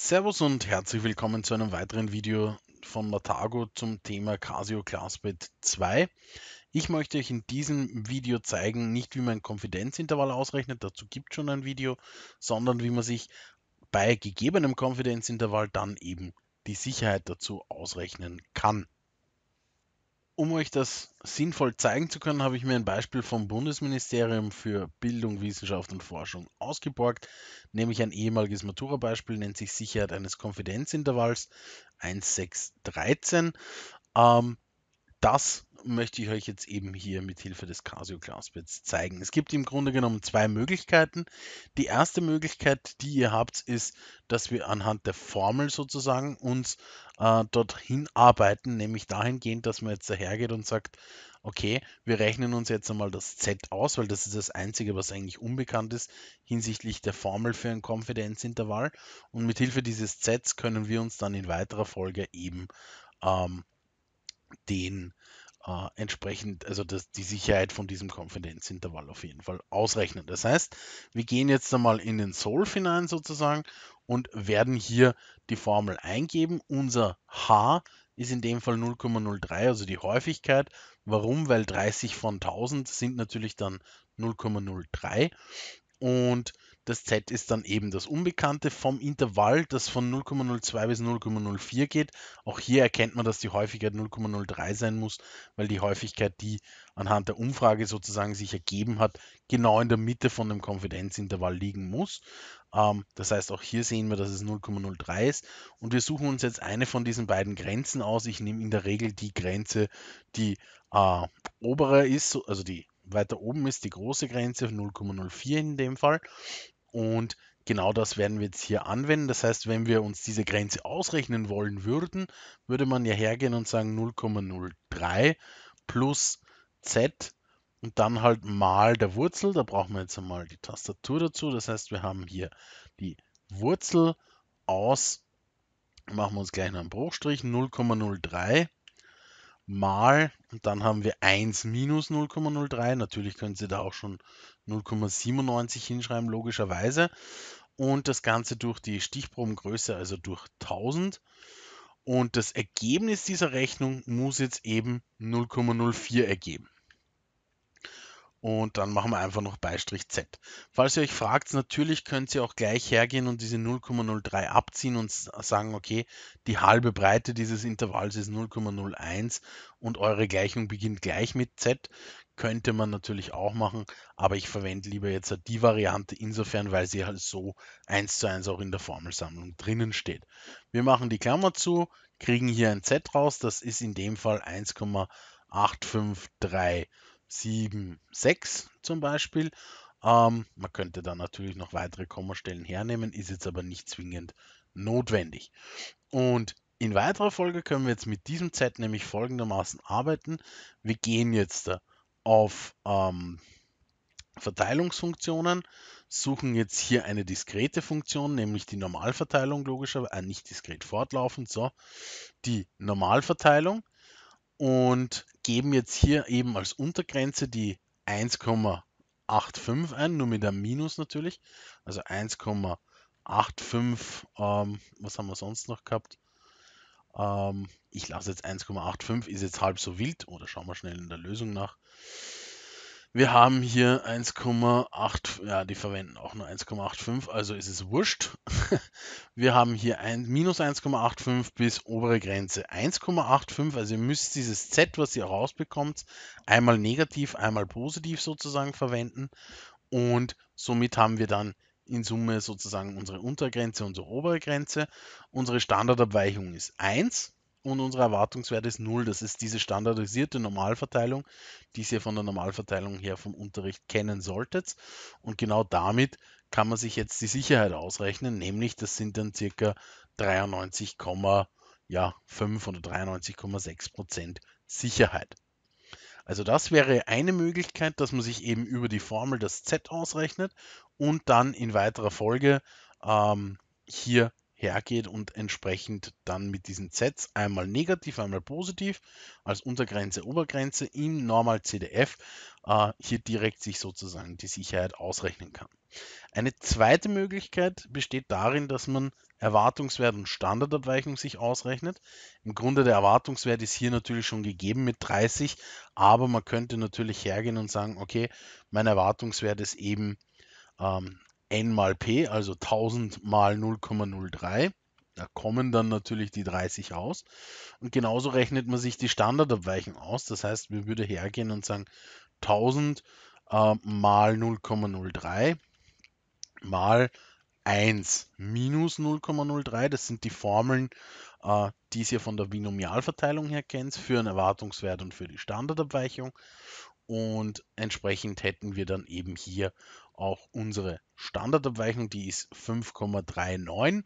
Servus und herzlich willkommen zu einem weiteren Video von Matago zum Thema Casio Classbit 2. Ich möchte euch in diesem Video zeigen, nicht wie man Konfidenzintervall ausrechnet, dazu gibt es schon ein Video, sondern wie man sich bei gegebenem Konfidenzintervall dann eben die Sicherheit dazu ausrechnen kann um euch das sinnvoll zeigen zu können, habe ich mir ein Beispiel vom Bundesministerium für Bildung, Wissenschaft und Forschung ausgeborgt, nämlich ein ehemaliges Matura-Beispiel, nennt sich Sicherheit eines Konfidenzintervalls 1613. Ähm, das möchte ich euch jetzt eben hier mit Hilfe des Casio Glasbits zeigen. Es gibt im Grunde genommen zwei Möglichkeiten. Die erste Möglichkeit, die ihr habt, ist, dass wir anhand der Formel sozusagen uns äh, dorthin arbeiten, nämlich dahingehend, dass man jetzt dahergeht und sagt, okay, wir rechnen uns jetzt einmal das Z aus, weil das ist das Einzige, was eigentlich unbekannt ist hinsichtlich der Formel für ein Konfidenzintervall. Und mit Hilfe dieses Zs können wir uns dann in weiterer Folge eben ähm, den äh, entsprechend, also das, die Sicherheit von diesem Konfidenzintervall auf jeden Fall ausrechnen. Das heißt, wir gehen jetzt einmal in den Solve hinein sozusagen und werden hier die Formel eingeben. Unser H ist in dem Fall 0,03, also die Häufigkeit. Warum? Weil 30 von 1000 sind natürlich dann 0,03 und das Z ist dann eben das Unbekannte vom Intervall, das von 0,02 bis 0,04 geht. Auch hier erkennt man, dass die Häufigkeit 0,03 sein muss, weil die Häufigkeit, die anhand der Umfrage sozusagen sich ergeben hat, genau in der Mitte von dem Konfidenzintervall liegen muss. Ähm, das heißt, auch hier sehen wir, dass es 0,03 ist. Und wir suchen uns jetzt eine von diesen beiden Grenzen aus. Ich nehme in der Regel die Grenze, die äh, obere ist, also die weiter oben ist die große Grenze 0,04 in dem Fall. Und genau das werden wir jetzt hier anwenden. Das heißt, wenn wir uns diese Grenze ausrechnen wollen würden, würde man ja hergehen und sagen 0,03 plus z und dann halt mal der Wurzel. Da brauchen wir jetzt einmal die Tastatur dazu. Das heißt, wir haben hier die Wurzel aus, machen wir uns gleich noch einen Bruchstrich, 0,03 mal, und dann haben wir 1 minus 0,03. Natürlich können Sie da auch schon 0,97 hinschreiben, logischerweise. Und das Ganze durch die Stichprobengröße, also durch 1000. Und das Ergebnis dieser Rechnung muss jetzt eben 0,04 ergeben. Und dann machen wir einfach noch Beistrich Z. Falls ihr euch fragt, natürlich könnt ihr auch gleich hergehen und diese 0,03 abziehen und sagen, okay, die halbe Breite dieses Intervalls ist 0,01 und eure Gleichung beginnt gleich mit Z. Könnte man natürlich auch machen, aber ich verwende lieber jetzt die Variante insofern, weil sie halt so 1 zu 1 auch in der Formelsammlung drinnen steht. Wir machen die Klammer zu, kriegen hier ein Z raus, das ist in dem Fall 1,853. 7, 6 zum Beispiel. Ähm, man könnte da natürlich noch weitere Kommastellen hernehmen, ist jetzt aber nicht zwingend notwendig. Und in weiterer Folge können wir jetzt mit diesem Z nämlich folgendermaßen arbeiten. Wir gehen jetzt auf ähm, Verteilungsfunktionen, suchen jetzt hier eine diskrete Funktion, nämlich die Normalverteilung logischerweise, äh, nicht diskret fortlaufend, so, die Normalverteilung und geben jetzt hier eben als Untergrenze die 1,85 ein, nur mit einem Minus natürlich. Also 1,85, ähm, was haben wir sonst noch gehabt? Ähm, ich lasse jetzt 1,85, ist jetzt halb so wild oder schauen wir schnell in der Lösung nach. Wir haben hier 1,8, ja, die verwenden auch nur 1,85, also ist es wurscht. Wir haben hier ein, minus 1,85 bis obere Grenze 1,85, also ihr müsst dieses Z, was ihr rausbekommt, einmal negativ, einmal positiv sozusagen verwenden und somit haben wir dann in Summe sozusagen unsere Untergrenze, unsere obere Grenze. Unsere Standardabweichung ist 1 und unser Erwartungswert ist 0. Das ist diese standardisierte Normalverteilung, die ihr von der Normalverteilung her vom Unterricht kennen solltet. Und genau damit kann man sich jetzt die Sicherheit ausrechnen, nämlich das sind dann circa 93,5 ja, oder 93,6 Prozent Sicherheit. Also das wäre eine Möglichkeit, dass man sich eben über die Formel das Z ausrechnet und dann in weiterer Folge ähm, hier hergeht und entsprechend dann mit diesen Sets einmal negativ, einmal positiv als Untergrenze, Obergrenze im Normal CDF äh, hier direkt sich sozusagen die Sicherheit ausrechnen kann. Eine zweite Möglichkeit besteht darin, dass man Erwartungswert und Standardabweichung sich ausrechnet. Im Grunde der Erwartungswert ist hier natürlich schon gegeben mit 30, aber man könnte natürlich hergehen und sagen, okay, mein Erwartungswert ist eben ähm, n mal p, also 1000 mal 0,03. Da kommen dann natürlich die 30 raus. Und genauso rechnet man sich die Standardabweichung aus. Das heißt, wir würden hergehen und sagen 1000 äh, mal 0,03 mal 1 minus 0,03. Das sind die Formeln, äh, die ihr von der Binomialverteilung her kennt, für einen Erwartungswert und für die Standardabweichung. Und entsprechend hätten wir dann eben hier auch unsere Standardabweichung, die ist 5,39.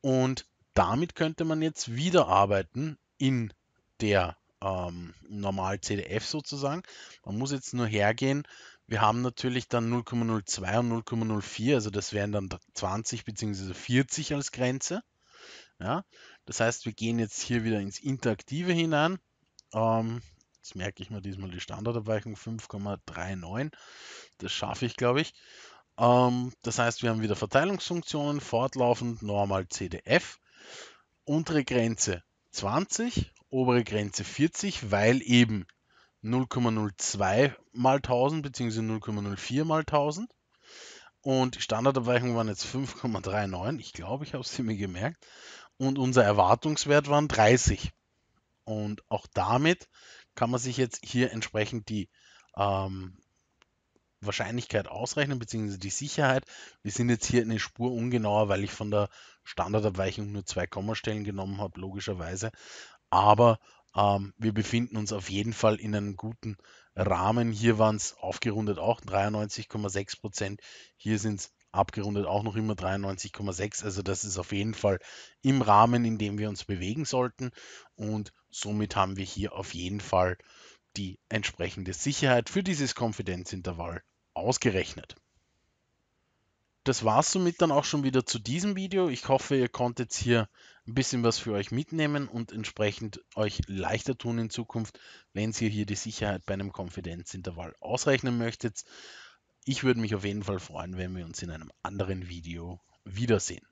Und damit könnte man jetzt wieder arbeiten in der ähm, normal CDF sozusagen. Man muss jetzt nur hergehen. Wir haben natürlich dann 0,02 und 0,04, also das wären dann 20 bzw. 40 als Grenze. Ja, das heißt, wir gehen jetzt hier wieder ins Interaktive hinein. Ähm, Jetzt merke ich mir diesmal die Standardabweichung 5,39. Das schaffe ich, glaube ich. Ähm, das heißt, wir haben wieder Verteilungsfunktionen, fortlaufend normal CDF. Untere Grenze 20, obere Grenze 40, weil eben 0,02 mal 1000 bzw. 0,04 mal 1000. Und die Standardabweichung waren jetzt 5,39. Ich glaube, ich habe es mir gemerkt. Und unser Erwartungswert waren 30. Und auch damit kann man sich jetzt hier entsprechend die ähm, Wahrscheinlichkeit ausrechnen, beziehungsweise die Sicherheit. Wir sind jetzt hier eine Spur ungenauer, weil ich von der Standardabweichung nur zwei Kommastellen genommen habe, logischerweise. Aber ähm, wir befinden uns auf jeden Fall in einem guten Rahmen. Hier waren es aufgerundet auch 93,6 Prozent, hier sind es abgerundet auch noch immer 93,6. Also das ist auf jeden Fall im Rahmen, in dem wir uns bewegen sollten. Und somit haben wir hier auf jeden Fall die entsprechende Sicherheit für dieses Konfidenzintervall ausgerechnet. Das war es somit dann auch schon wieder zu diesem Video. Ich hoffe, ihr konntet hier ein bisschen was für euch mitnehmen und entsprechend euch leichter tun in Zukunft, wenn ihr hier die Sicherheit bei einem Konfidenzintervall ausrechnen möchtet. Ich würde mich auf jeden Fall freuen, wenn wir uns in einem anderen Video wiedersehen.